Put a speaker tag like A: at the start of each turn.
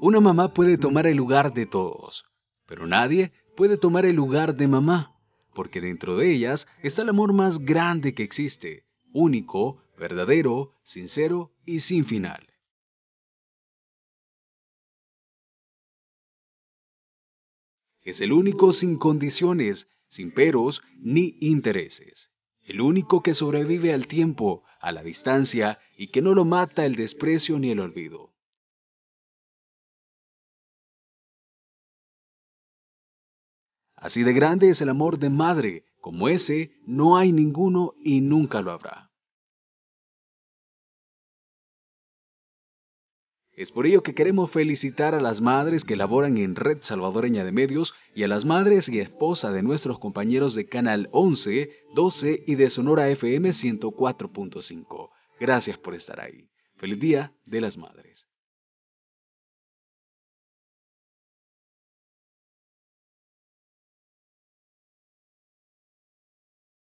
A: Una mamá puede tomar el lugar de todos, pero nadie puede tomar el lugar de mamá, porque dentro de ellas está el amor más grande que existe, único, verdadero, sincero y sin final. Es el único sin condiciones, sin peros ni intereses. El único que sobrevive al tiempo, a la distancia y que no lo mata el desprecio ni el olvido.
B: Así de grande es el amor de madre, como
A: ese no hay ninguno y nunca lo habrá. Es por ello que queremos felicitar a las madres que laboran en Red Salvadoreña de Medios y a las madres y esposas de nuestros compañeros de Canal 11, 12 y de Sonora FM 104.5. Gracias por estar ahí. Feliz Día de las Madres.